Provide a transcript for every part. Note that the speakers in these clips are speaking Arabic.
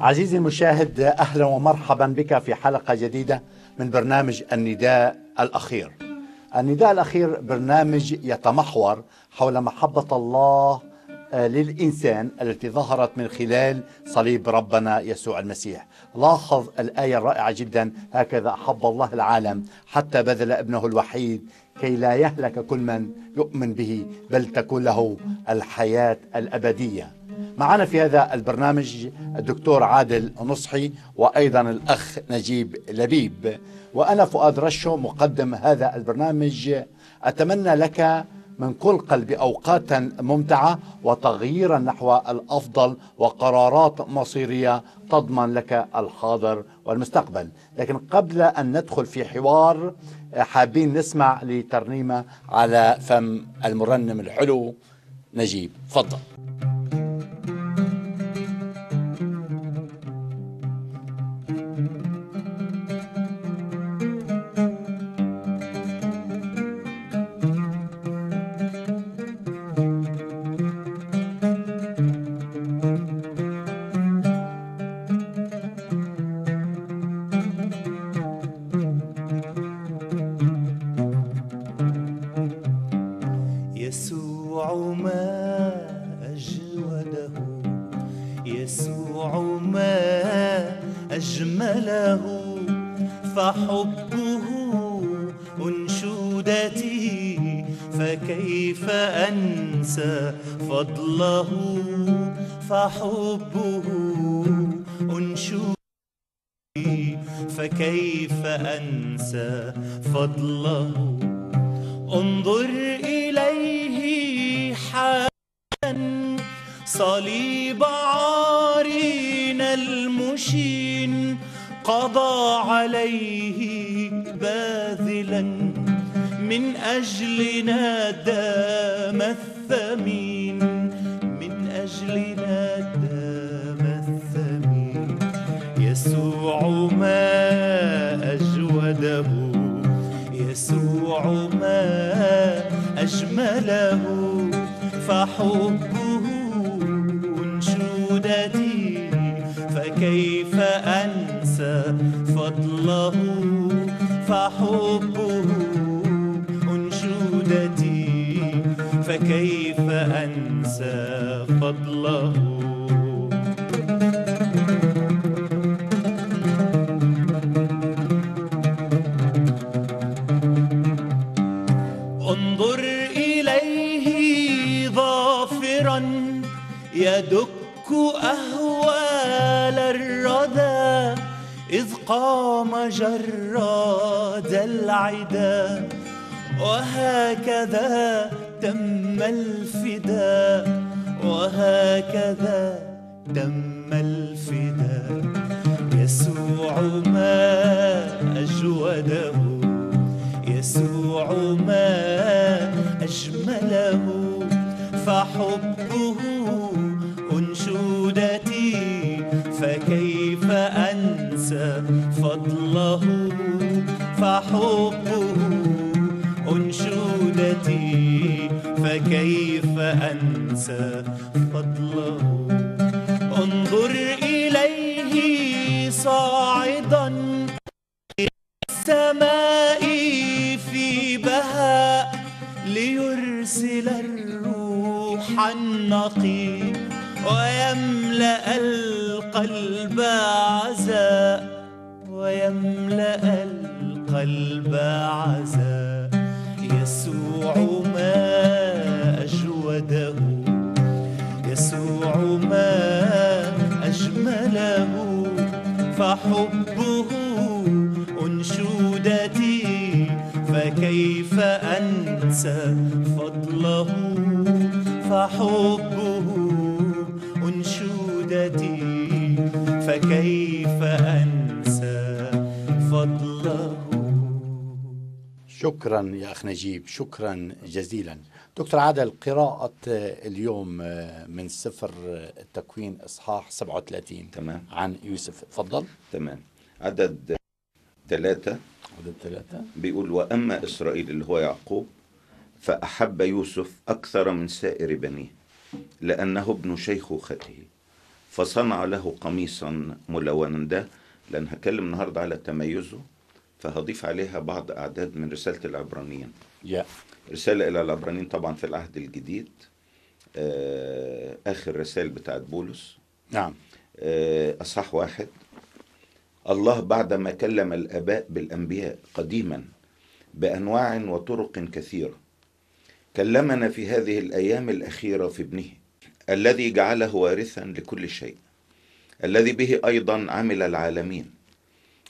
عزيزي المشاهد اهلا ومرحبا بك في حلقه جديده من برنامج النداء الاخير. النداء الاخير برنامج يتمحور حول محبه الله آه، للانسان التي ظهرت من خلال صليب ربنا يسوع المسيح. لاحظ الايه الرائعه جدا هكذا احب الله العالم حتى بذل ابنه الوحيد كي لا يهلك كل من يؤمن به بل تكون له الحياة الأبدية معنا في هذا البرنامج الدكتور عادل نصحي وأيضا الأخ نجيب لبيب وأنا فؤاد رشو مقدم هذا البرنامج أتمنى لك من كل قلبي أوقات ممتعة وتغييرا نحو الأفضل وقرارات مصيرية تضمن لك الحاضر والمستقبل لكن قبل أن ندخل في حوار حابين نسمع لترنيمة على فم المرنم الحلو نجيب تفضل شوقي فكيف أنسى فضله انظر إليه حالا صليب عارينا المشين قضى عليه باذلا من أجلنا دام الثمين أجمله فحبه أنشودتي فكيف أنسى فضله فحبه أنشودتي فكيف أنسى فضله قام جراد العدا وهكذا تم الفداء وهكذا تم الفداء يسوع ما أجوده يسوع ما أجمله فحبه فضله فحبه أنشودتي فكيف أنسى فضله انظر إليه صاعدا إلى السماء في بهاء ليرسل الروح النقي ويملأ القلب عزاء ويملأ القلب عزاء يسوع ما أجوده يسوع ما أجمله فحبه أنشودتي فكيف أنسى فضله فحبه أنشودتي فكيف شكرا يا أخ نجيب شكرا جزيلا دكتور عادل قراءة اليوم آه، من سفر التكوين إصحاح 37 تمام عن يوسف تفضل تمام عدد ثلاثة عدد ثلاثة بيقول وأما إسرائيل اللي هو يعقوب فأحب يوسف أكثر من سائر بنيه لأنه ابن شيخوخته فصنع له قميصا ملونا ده لأن هكلم النهاردة على تميزه فهضيف عليها بعض أعداد من رسالة العبرانيين yeah. رسالة إلى العبرانيين طبعا في العهد الجديد آه، آخر رسائل بتاعت بولس نعم آه، أصح واحد الله بعد ما كلم الآباء بالأنبياء قديما بأنواع وطرق كثيرة كلمنا في هذه الأيام الأخيرة في ابنه الذي جعله وارثا لكل شيء الذي به أيضا عمل العالمين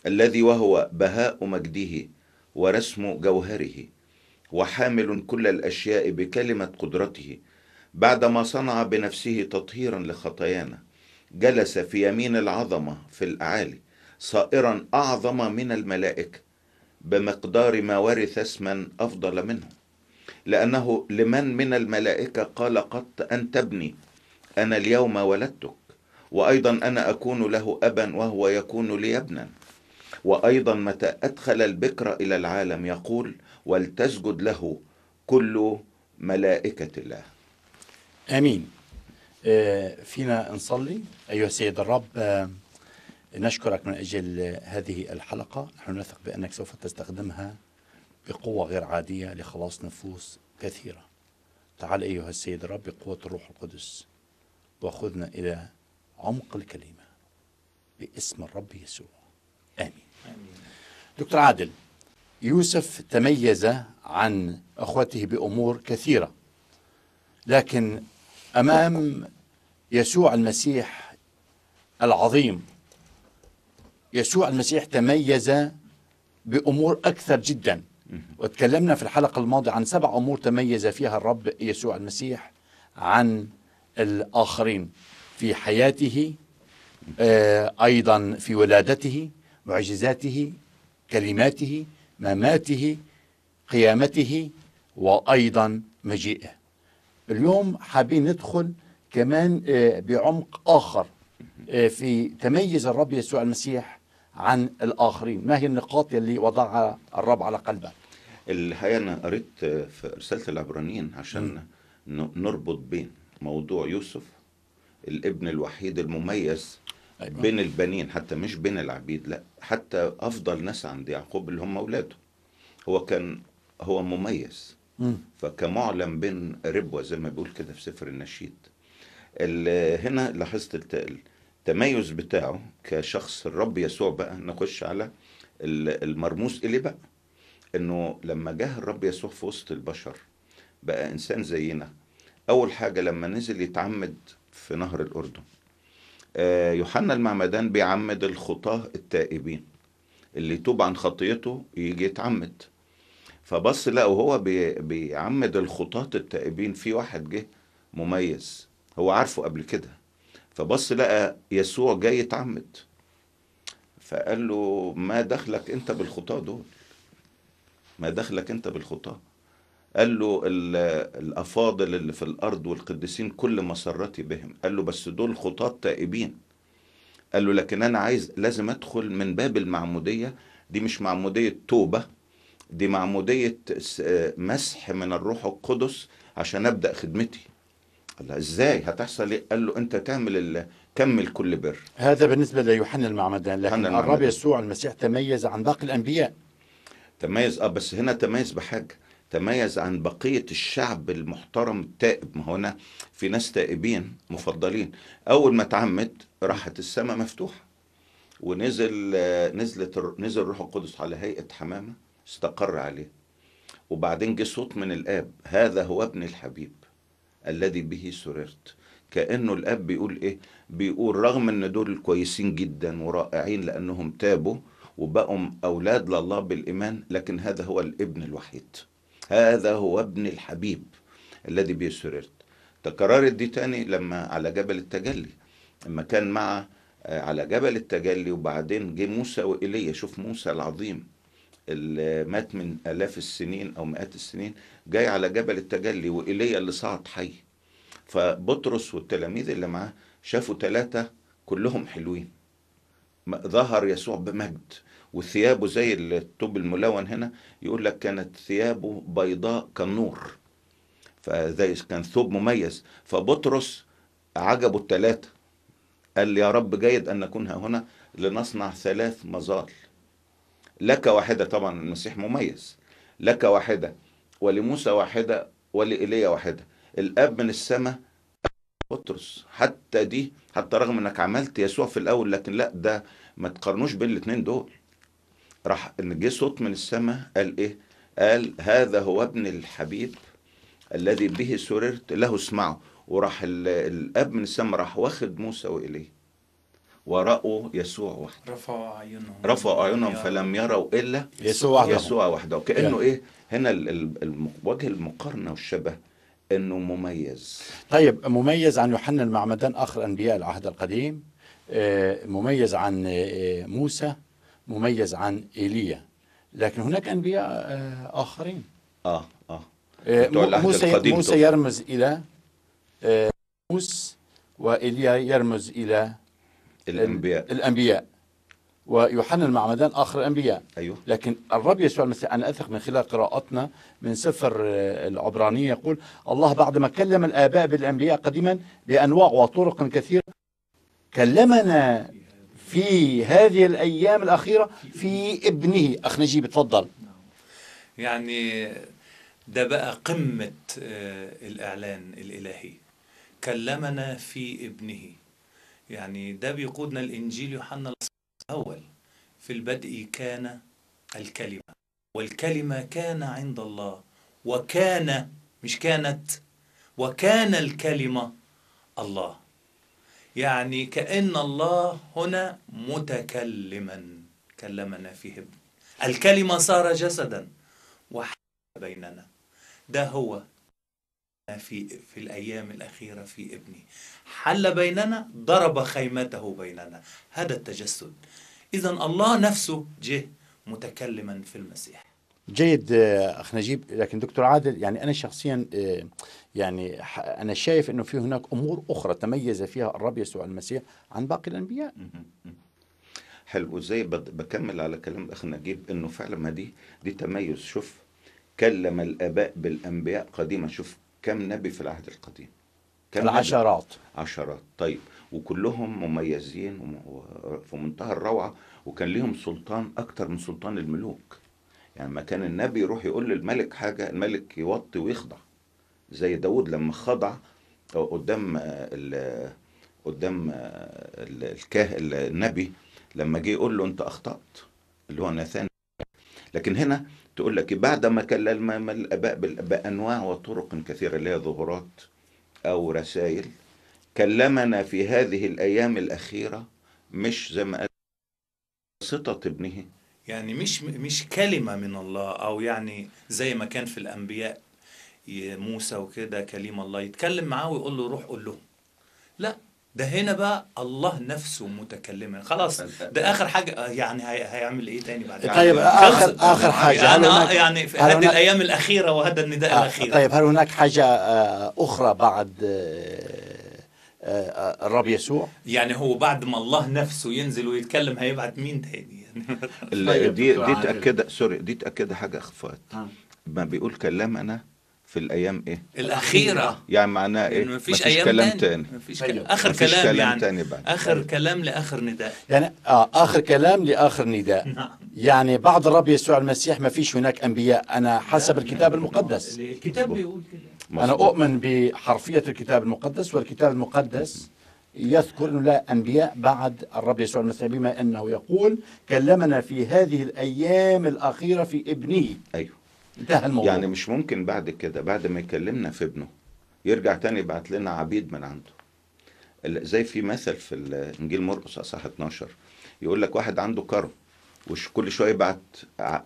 الذي وهو بهاء مجده ورسم جوهره وحامل كل الأشياء بكلمة قدرته بعدما صنع بنفسه تطهيرا لخطايانا جلس في يمين العظمة في الأعالي صائرا أعظم من الملائكة بمقدار ما ورث اسما أفضل منه لأنه لمن من الملائكة قال قط أنت ابني أنا اليوم ولدتك وأيضا أنا أكون له أبا وهو يكون لي ابنا وأيضا متى أدخل البكر إلى العالم يقول ولتسجد له كل ملائكة الله آمين آه، فينا نصلي أيها السيد الرب آه، نشكرك من أجل هذه الحلقة نحن نثق بأنك سوف تستخدمها بقوة غير عادية لخلاص نفوس كثيرة تعال أيها السيد الرب بقوة الروح القدس وخذنا إلى عمق الكلمة باسم الرب يسوع آمين, آمين. دكتور عادل يوسف تميز عن أخوته بأمور كثيرة لكن أمام يسوع المسيح العظيم يسوع المسيح تميز بأمور أكثر جدا وتكلمنا في الحلقة الماضية عن سبع أمور تميز فيها الرب يسوع المسيح عن الآخرين في حياته آه، أيضا في ولادته معجزاته كلماته مماته قيامته وأيضا مجيئه اليوم حابين ندخل كمان آه، بعمق آخر آه، في تميز الرب يسوع المسيح عن الآخرين ما هي النقاط اللي وضعها الرب على قلبك الحقيقة أنا قريت في رسالة العبرانيين عشان نربط بين موضوع يوسف الابن الوحيد المميز أيوة. بين البنين حتى مش بين العبيد لا حتى افضل ناس عند يعقوب اللي هم اولاده هو كان هو مميز م. فكمعلم بين ربوه زي ما بيقول كده في سفر النشيد هنا لاحظت التميز بتاعه كشخص الرب يسوع بقى نخش على المرموز اليه بقى انه لما جه الرب يسوع في وسط البشر بقى انسان زينا اول حاجه لما نزل يتعمد في نهر الاردن آه، يوحنا المعمدان بيعمد الخطاه التائبين اللي يتوب عن خطيته يجي يتعمد فبص لا وهو بيعمد الخطاة التائبين في واحد جه مميز هو عارفه قبل كده فبص لقى يسوع جاي يتعمد فقال له ما دخلك انت بالخطاة دول ما دخلك انت بالخطاة قال له الافاضل اللي في الارض والقديسين كل مسرتي بهم قال له بس دول خطاة تائبين قال له لكن انا عايز لازم ادخل من باب المعموديه دي مش معموديه توبه دي معموديه مسح من الروح القدس عشان ابدا خدمتي قال ازاي هتحصل ايه قال له انت تعمل كمل كل بر هذا بالنسبه ليوحنا المعمدان لكن الرب يسوع المسيح تميز عن باقي الانبياء تميز اه بس هنا تميز بحاجه تميز عن بقية الشعب المحترم التائب ما هنا في ناس تائبين مفضلين أول ما تعمد راحت السماء مفتوحة ونزل آه، نزلت نزل روح القدس على هيئة حمامة استقر عليه وبعدين جه صوت من الآب هذا هو ابن الحبيب الذي به سررت كأنه الآب بيقول إيه بيقول رغم أن دول كويسين جدا ورائعين لأنهم تابوا وبقوا أولاد لله بالإيمان لكن هذا هو الابن الوحيد هذا هو ابن الحبيب الذي بيسررت سررت تكررت دي تاني لما على جبل التجلي لما كان مع آه، على جبل التجلي وبعدين جه موسى وإيليا شوف موسى العظيم اللي مات من آلاف السنين أو مئات السنين جاي على جبل التجلي وإيليا اللي صعد حي فبطرس والتلاميذ اللي معاه شافوا ثلاثة كلهم حلوين ظهر يسوع بمجد وثيابه زي الطوب الملون هنا يقول لك كانت ثيابه بيضاء كالنور فزي كان ثوب مميز فبطرس عجبه الثلاثة قال يا رب جيد أن نكون هنا لنصنع ثلاث مظال لك واحدة طبعا المسيح مميز لك واحدة ولموسى واحدة ولإيليا واحدة الأب من السماء بطرس حتى دي حتى رغم انك عملت يسوع في الاول لكن لا ده ما تقارنوش بين الاثنين دول راح ان جه صوت من السماء قال ايه قال هذا هو ابن الحبيب الذي به سررت له اسمعوا وراح الاب من السماء راح واخد موسى واليه ورأوا يسوع وحده رفعوا أعينهم رفعوا أعينهم فلم يروا إلا يسوع وحده يسوع وحده وكأنه إيه هنا وجه المقارنة والشبه إنه مميز طيب مميز عن يوحنا المعمدان آخر أنبياء العهد القديم آه، مميز عن آه، موسى مميز عن ايليا لكن هناك انبياء آه، اخرين اه اه, آه، موسى موسى يرمز الى آه، موسى وايليا يرمز الى الانبياء الانبياء ويوحنا المعمدان اخر الانبياء ايوه لكن الرب يسوع المسيح انا اثق من خلال قراءتنا من سفر العبرانيه يقول الله بعد ما كلم الاباء بالانبياء قديما بانواع وطرق كثيره كلمنا في هذه الأيام الأخيرة في ابنه أخ نجيب تفضل يعني ده بقى قمة آه، الإعلان الإلهي كلمنا في ابنه يعني ده بيقودنا الإنجيل يوحنا الأول في البدء كان الكلمة والكلمة كان عند الله وكان مش كانت وكان الكلمة الله يعني كأن الله هنا متكلما كلمنا فيه ابن الكلمة صار جسدا وحل بيننا ده هو في في الأيام الأخيرة في ابني حل بيننا ضرب خيمته بيننا هذا التجسد إذا الله نفسه جه متكلما في المسيح جيد آه، اخ نجيب لكن دكتور عادل يعني انا شخصيا آه، يعني انا شايف انه في هناك امور اخرى تميز فيها الرب يسوع المسيح عن باقي الانبياء حلو وزي بكمل على كلام الاخ نجيب انه فعلا ما دي دي تميز شوف كلم الاباء بالانبياء قديما شوف كم نبي في العهد القديم كم العشرات نبي؟ عشرات طيب وكلهم مميزين وفي منتهى الروعه وكان لهم سلطان اكثر من سلطان الملوك يعني لما كان النبي يروح يقول للملك حاجة الملك يوطي ويخضع زي داود لما خضع قدام الـ قدام الـ الكاه النبي لما جه يقول له انت اخطات اللي هو ناثان لكن هنا تقول لك بعد ما كلم الاباء بانواع وطرق كثيره اللي هي ظهورات او رسائل كلمنا في هذه الايام الاخيره مش زي ما قال بواسطه ابنه يعني مش مش كلمة من الله أو يعني زي ما كان في الأنبياء موسى وكده كليم الله يتكلم معاه ويقول له روح قول لهم لا ده هنا بقى الله نفسه متكلما خلاص ده اخر حاجه آه، يعني هيعمل ايه تاني بعد طيب اخر اخر حاجه يعني آه، يعني في هذه الايام الاخيره وهذا النداء آه، الاخير طيب هل هناك حاجه اخرى بعد الرب يسوع يعني هو بعد ما الله نفسه ينزل ويتكلم هيبعت مين تاني طيب دي دي تاكد سوري دي تاكد حاجه اخفات ما بيقول كلام انا في الايام ايه الاخيره يعني معناها ايه يعني مفيش, مفيش ايام كلام تاني, مفيش كلام. طيب. اخر مفيش كلام, كلام يعني تاني بعد. اخر كلام لاخر نداء يعني اه اخر كلام لاخر نداء نعم. يعني بعد الرب يسوع المسيح ما فيش هناك انبياء انا حسب الكتاب المقدس الكتاب بيقول كده انا اؤمن بحرفيه الكتاب المقدس والكتاب المقدس يذكر أنه لا أنبياء بعد الرب يسوع المسيح بما أنه يقول كلمنا في هذه الأيام الأخيرة في ابنه أيوه انتهى الموضوع يعني مش ممكن بعد كده بعد ما يكلمنا في ابنه يرجع تاني يبعت لنا عبيد من عنده زي في مثل في إنجيل مرقس اصحاح 12 يقول لك واحد عنده كرم وش كل شويه يبعت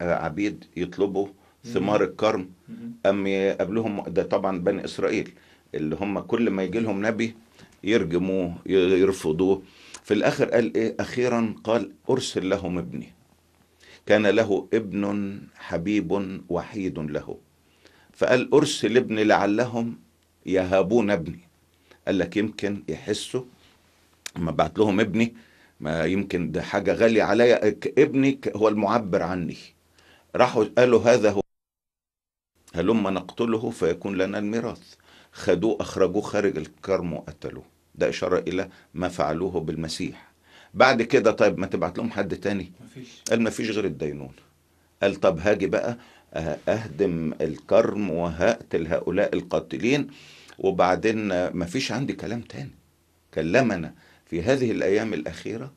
عبيد يطلبوا ثمار الكرم ام يقابلهم ده طبعا بني اسرائيل اللي هم كل ما يجي لهم نبي يرجموه يرفضوه في الآخر قال إيه أخيرا قال أرسل لهم ابني كان له ابن حبيب وحيد له فقال أرسل ابني لعلهم يهابون ابني قال لك يمكن يحسوا ما بعت لهم ابني ما يمكن ده حاجة غالية عليا ابني هو المعبر عني راحوا قالوا هذا هو هلما نقتله فيكون لنا الميراث خدوه أخرجوه خارج الكرم وقتلوه ده إشارة إلى ما فعلوه بالمسيح بعد كده طيب ما تبعت لهم حد تاني مفيش. قال مفيش غير الدينون قال طب هاجي بقى آه، أهدم الكرم وهقتل هؤلاء القاتلين وبعدين آه، مفيش عندي كلام تاني كلمنا في هذه الأيام الأخيرة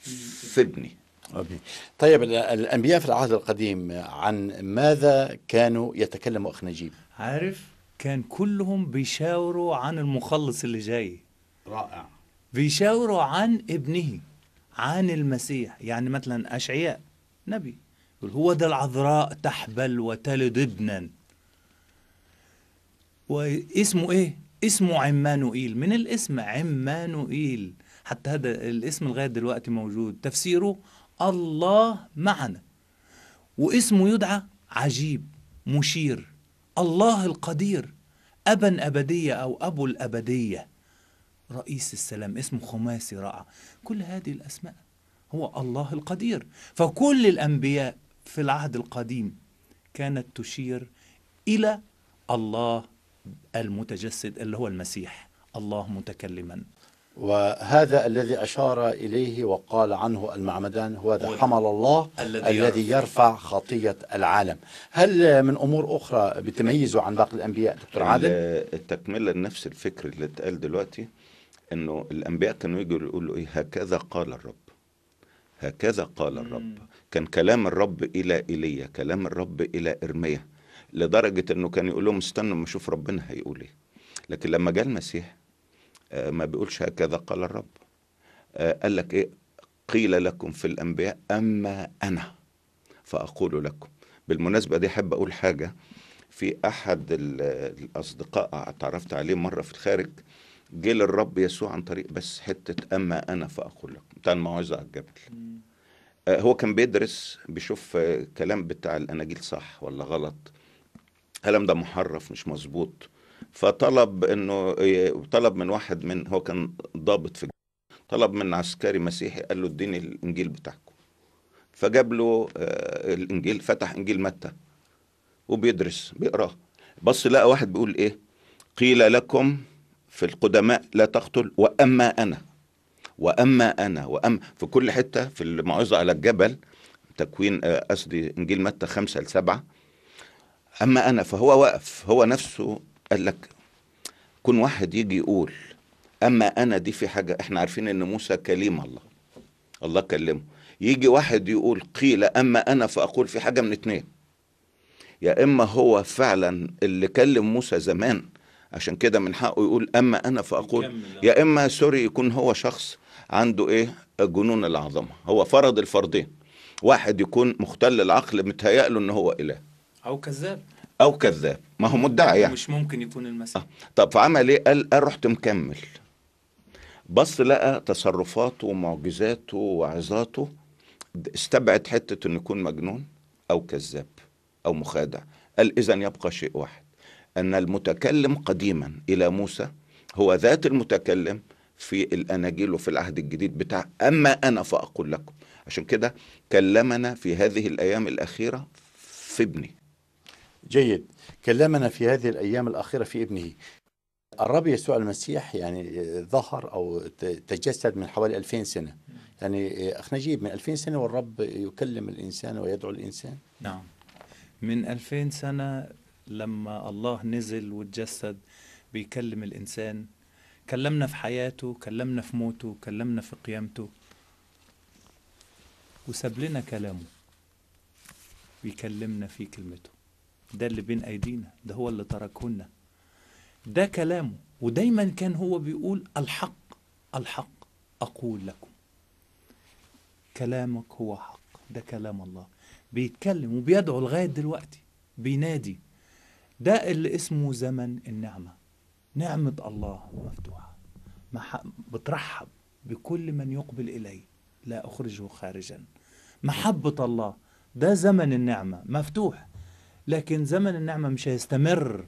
في ابني أوكي. طيب الأنبياء في العهد القديم عن ماذا كانوا يتكلموا أخ نجيب عارف كان كلهم بيشاوروا عن المخلص اللي جاي رائع بيشاوروا عن ابنه عن المسيح يعني مثلا أشعياء نبي يقول هو ده العذراء تحبل وتلد ابنا واسمه ايه اسمه عمانوئيل من الاسم عمانوئيل حتى هذا الاسم لغايه دلوقتي موجود تفسيره الله معنا واسمه يدعى عجيب مشير الله القدير أبا أبدية أو أبو الأبدية رئيس السلام اسمه خماسي رعى كل هذه الأسماء هو الله القدير فكل الأنبياء في العهد القديم كانت تشير إلى الله المتجسد اللي هو المسيح الله متكلما وهذا الذي أشار إليه وقال عنه المعمدان هو ذا حمل الله الذي, الذي يرفع خطية العالم هل من أمور أخرى بتميزه عن باقي الأنبياء دكتور عادل؟ التكملة لنفس الفكر اللي اتقال دلوقتي أنه الأنبياء كانوا يجوا يقولوا إيه هكذا قال الرب هكذا قال الرب كان كلام الرب إلى إيليا كلام الرب إلى إرميا لدرجة أنه كان يقول لهم استنوا ما أشوف ربنا هيقول إيه لكن لما جاء المسيح آه، ما بيقولش هكذا قال الرب آه، قال لك ايه قيل لكم في الانبياء اما انا فاقول لكم بالمناسبه دي احب اقول حاجه في احد الاصدقاء اتعرفت عليه مره في الخارج جه للرب يسوع عن طريق بس حته اما انا فاقول لكم بتاع الموعظه على الجبل آه، هو كان بيدرس بيشوف كلام بتاع الاناجيل صح ولا غلط كلام ده محرف مش مظبوط فطلب انه إيه، طلب من واحد من هو كان ضابط في طلب من عسكري مسيحي قال له اديني الانجيل بتاعكم فجاب له آه، الانجيل فتح انجيل متى وبيدرس بيقراه بص لقى واحد بيقول ايه قيل لكم في القدماء لا تقتل واما انا واما انا وام في كل حته في الموعظه على الجبل تكوين آه، قصدي انجيل متى خمسة لسبعة اما انا فهو وقف هو نفسه قال لك كون واحد يجي يقول اما انا دي في حاجه احنا عارفين ان موسى كليم الله الله كلمه يجي واحد يقول قيل اما انا فاقول في حاجه من اتنين يا اما هو فعلا اللي كلم موسى زمان عشان كده من حقه يقول اما انا فاقول يا اما سوري يكون هو شخص عنده ايه جنون العظمه هو فرض الفرضين واحد يكون مختل العقل متهيأ له ان هو اله او كذاب او كذاب ما هو مدعي يعني مش ممكن يكون المسيح آه. طب فعمل ايه قال رحت مكمل بص لقى تصرفاته ومعجزاته وعظاته استبعد حته انه يكون مجنون او كذاب او مخادع قال اذا يبقى شيء واحد ان المتكلم قديما الى موسى هو ذات المتكلم في الاناجيل وفي العهد الجديد بتاع اما انا فاقول لكم عشان كده كلمنا في هذه الايام الاخيره في ابني جيد كلمنا في هذه الأيام الأخيرة في ابنه الرب يسوع المسيح يعني ظهر أو تجسد من حوالي 2000 سنة يعني اخ نجيب من 2000 سنة والرب يكلم الإنسان ويدعو الإنسان نعم من 2000 سنة لما الله نزل وتجسد بيكلم الإنسان كلمنا في حياته كلمنا في موته كلمنا في قيامته وساب لنا كلامه بيكلمنا في كلمته ده اللي بين أيدينا ده هو اللي تركهن ده كلامه ودايما كان هو بيقول الحق الحق أقول لكم كلامك هو حق ده كلام الله بيتكلم وبيدعو لغاية دلوقتي بينادي ده اللي اسمه زمن النعمة نعمة الله مفتوحة بترحب بكل من يقبل إليه لا أخرجه خارجا محبة الله ده زمن النعمة مفتوح لكن زمن النعمة مش هيستمر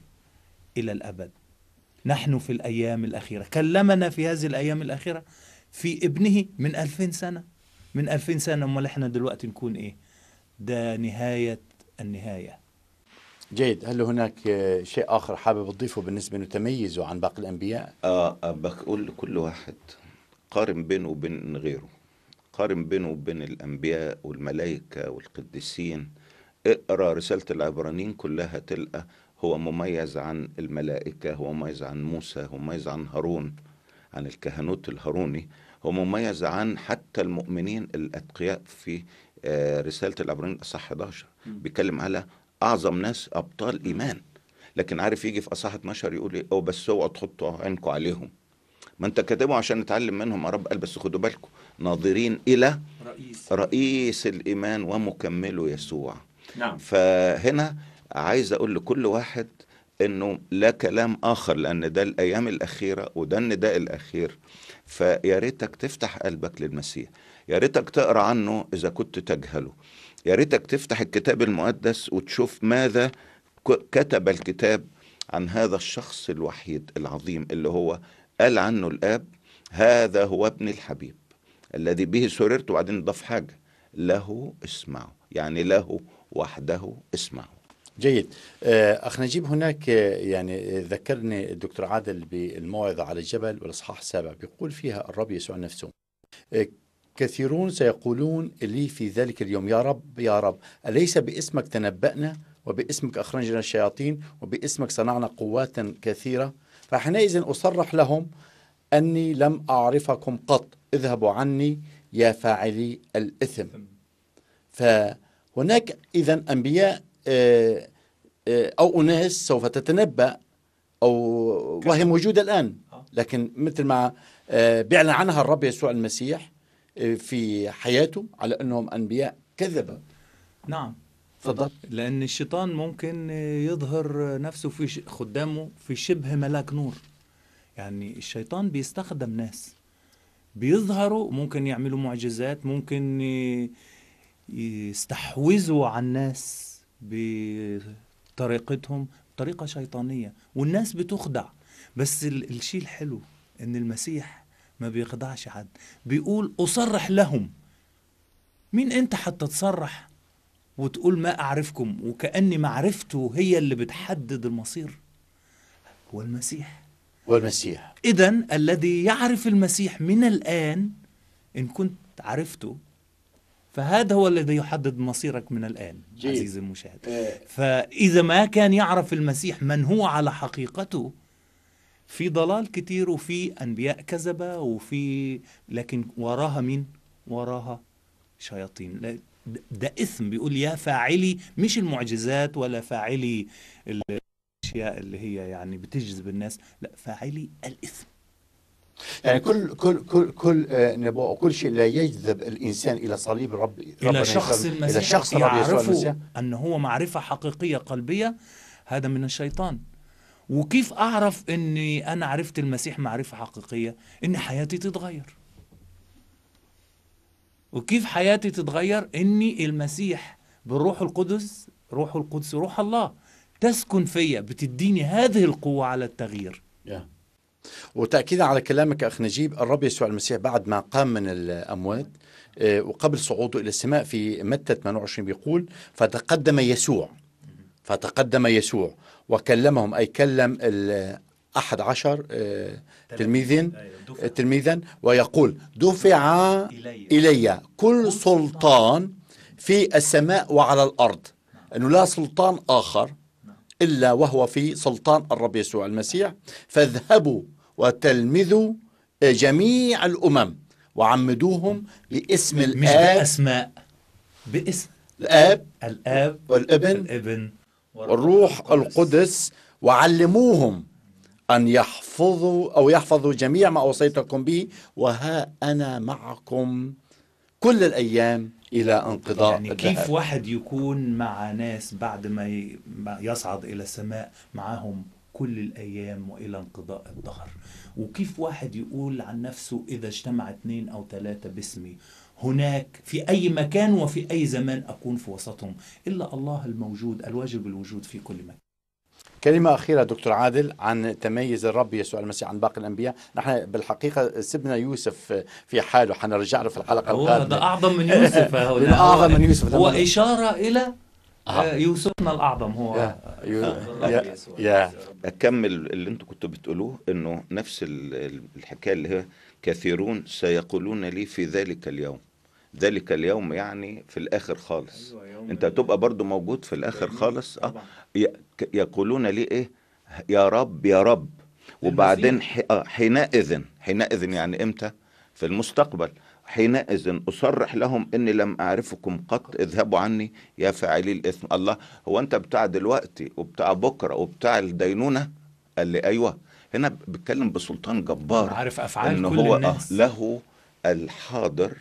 إلى الأبد نحن في الأيام الأخيرة كلمنا في هذه الأيام الأخيرة في ابنه من ألفين سنة من ألفين سنة أمال إحنا دلوقتي نكون إيه ده نهاية النهاية جيد هل هناك شيء آخر حابب تضيفه بالنسبة لتميزه عن باقي الأنبياء آه،, آه بقول لكل واحد قارن بينه وبين غيره قارن بينه وبين الأنبياء والملائكة والقديسين اقرا رساله العبرانيين كلها تلقى هو مميز عن الملائكه هو مميز عن موسى هو مميز عن هارون عن الكهنوت الهاروني هو مميز عن حتى المؤمنين الاتقياء في آه، رساله العبرانيين الاصح 11 بيتكلم على اعظم ناس ابطال ايمان لكن عارف يجي في اصح 12 يقول ايه او بس اوعوا تحطوا عينكم عليهم ما انت كاتبه عشان نتعلم منهم يا رب قال بس خدوا بالكم ناظرين الى رئيس رئيس الايمان ومكمله يسوع نعم فهنا عايز اقول لكل واحد انه لا كلام اخر لان ده الايام الاخيره وده النداء الاخير فيا ريتك تفتح قلبك للمسيح يا ريتك تقرا عنه اذا كنت تجهله يا ريتك تفتح الكتاب المقدس وتشوف ماذا كتب الكتاب عن هذا الشخص الوحيد العظيم اللي هو قال عنه الاب هذا هو ابن الحبيب الذي به سررت وبعدين ضاف حاجه له اسمعوا يعني له وحده اسمه جيد آه، اخ نجيب هناك آه، يعني آه، ذكرني الدكتور عادل بالموعظه على الجبل والاصحاح السابع بيقول فيها الرب يسوع نفسه كثيرون سيقولون لي في ذلك اليوم يا رب يا رب اليس باسمك تنبأنا وباسمك اخرجنا الشياطين وباسمك صنعنا قوات كثيره فحينئذ اصرح لهم اني لم اعرفكم قط اذهبوا عني يا فاعلي الاثم ف هناك إذا أنبياء آه، آه، أو أناس سوف تتنبأ أو وهي موجودة الآن آه. لكن مثل ما بيعلن عنها الرب يسوع المسيح في حياته على أنهم أنبياء كذبة نعم تفضل لأن الشيطان ممكن يظهر نفسه في خدامه في شبه ملاك نور يعني الشيطان بيستخدم ناس بيظهروا ممكن يعملوا معجزات ممكن يستحوذوا على الناس بطريقتهم طريقة شيطانية والناس بتخدع بس الشيء الحلو ان المسيح ما بيخدعش حد بيقول اصرح لهم مين انت حتى تصرح وتقول ما اعرفكم وكاني معرفته هي اللي بتحدد المصير هو المسيح هو المسيح اذا الذي يعرف المسيح من الان ان كنت عرفته فهذا هو الذي يحدد مصيرك من الآن جيد. عزيزي المشاهد إيه. فإذا ما كان يعرف المسيح من هو على حقيقته في ضلال كتير وفي أنبياء كذبة وفي لكن وراها مين؟ وراها شياطين ده إثم بيقول يا فاعلي مش المعجزات ولا فاعلي الأشياء اللي هي يعني بتجذب الناس لا فاعلي الإثم يعني, يعني كل كل كل كل آه، نبوء كل شيء لا يجذب الانسان الى صليب الرب الى شخص المسيح الى شخص يعرف ان هو معرفه حقيقيه قلبيه هذا من الشيطان وكيف اعرف اني انا عرفت المسيح معرفه حقيقيه ان حياتي تتغير وكيف حياتي تتغير اني المسيح بالروح القدس روح القدس روح الله تسكن فيا بتديني هذه القوه على التغيير yeah. وتأكيدا على كلامك أخ نجيب الرب يسوع المسيح بعد ما قام من الأموات آه، وقبل صعوده إلى السماء في متى 28 بيقول فتقدم يسوع فتقدم يسوع وكلمهم أي كلم أحد عشر آه، تلميذا أيوة، آه، تلميذا ويقول دفع إلي كل سلطان في السماء وعلى الأرض أنه لا سلطان آخر إلا وهو في سلطان الرب يسوع المسيح فاذهبوا وتلمذوا جميع الأمم وعمدوهم باسم الآب مش بأسماء باسم الآب الآب والابن الابن والروح القدس, القدس وعلموهم أن يحفظوا أو يحفظوا جميع ما أوصيتكم به وها أنا معكم كل الأيام إلى انقضاء يعني كيف واحد يكون مع ناس بعد ما يصعد إلى السماء معهم كل الأيام وإلى انقضاء الدهر وكيف واحد يقول عن نفسه إذا اجتمع اثنين أو ثلاثة باسمي هناك في أي مكان وفي أي زمان أكون في وسطهم إلا الله الموجود الواجب الوجود في كل مكان كلمة أخيرة دكتور عادل عن تميز الرب يسوع المسيح عن باقي الأنبياء نحن بالحقيقة سبنا يوسف في حاله حنرجع له في الحلقة هو القادمة هذا أعظم من يوسف هؤلاء أعظم من يوسف هو إشارة إلى آه. آه، يوسفنا الأعظم هو يا آه. يا أكمل اللي أنتم كنتوا بتقولوه إنه نفس الحكاية اللي هي كثيرون سيقولون لي في ذلك اليوم ذلك اليوم يعني في الاخر خالص أيوة انت هتبقى برضو موجود في الاخر خالص اه يقولون لي ايه يا رب يا رب وبعدين حينئذ حينئذ يعني امتى في المستقبل حينئذ أصرح لهم إني لم أعرفكم قط اذهبوا عني يا فاعلي الإثم الله هو أنت بتاع دلوقتي وبتاع بكرة وبتاع الدينونة قال لي أيوة هنا بيتكلم بسلطان جبار عارف أفعال إن كل هو الناس. آه، له الحاضر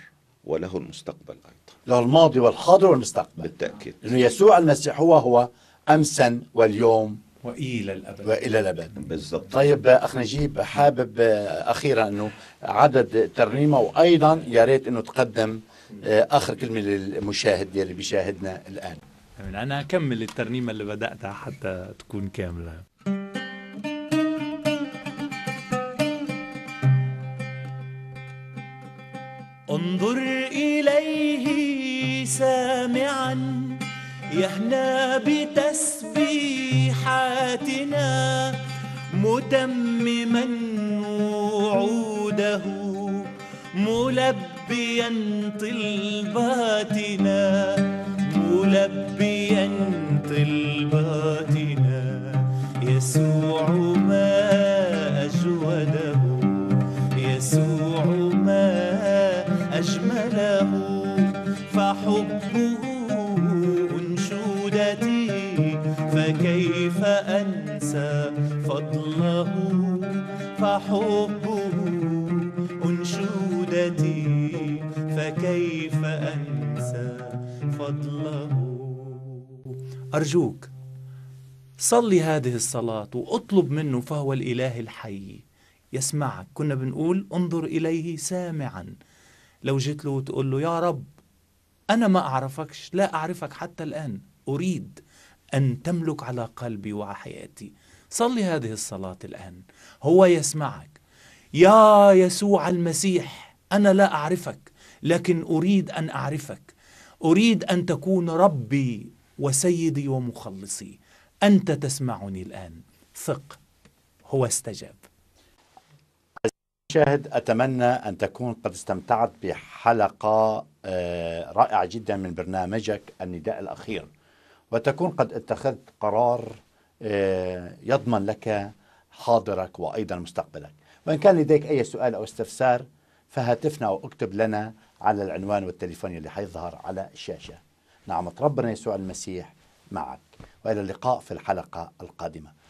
وله المستقبل أيضا له الماضي والحاضر والمستقبل بالتأكيد انه يسوع المسيح هو هو امسا واليوم والى الابد والى الابد بالضبط طيب اخ نجيب حابب آه، اخيرا انه عدد ترنيمه وايضا يا ريت انه تقدم آه، اخر كلمه للمشاهد اللي بيشاهدنا الان انا اكمل الترنيمه اللي بداتها حتى تكون كامله انظر اليه سامعا يهنا بتسبيحاتنا متمما وعوده ملبيا طلباتنا ملبيا أرجوك صلي هذه الصلاة واطلب منه فهو الإله الحي يسمعك كنا بنقول انظر إليه سامعا لو جيت له وتقول له يا رب أنا ما أعرفكش لا أعرفك حتى الآن أريد أن تملك على قلبي وحياتي صلي هذه الصلاة الآن هو يسمعك يا يسوع المسيح أنا لا أعرفك لكن أريد أن أعرفك أريد أن تكون ربي وسيدي ومخلصي انت تسمعني الان ثق هو استجاب شاهد أتمنى أن تكون قد استمتعت بحلقة آه، رائعة جدا من برنامجك النداء الأخير وتكون قد اتخذت قرار آه، يضمن لك حاضرك وأيضا مستقبلك وإن كان لديك أي سؤال أو استفسار فهاتفنا أو اكتب لنا على العنوان والتليفون اللي حيظهر على الشاشة نعمة ربنا يسوع المسيح معك وإلى اللقاء في الحلقة القادمة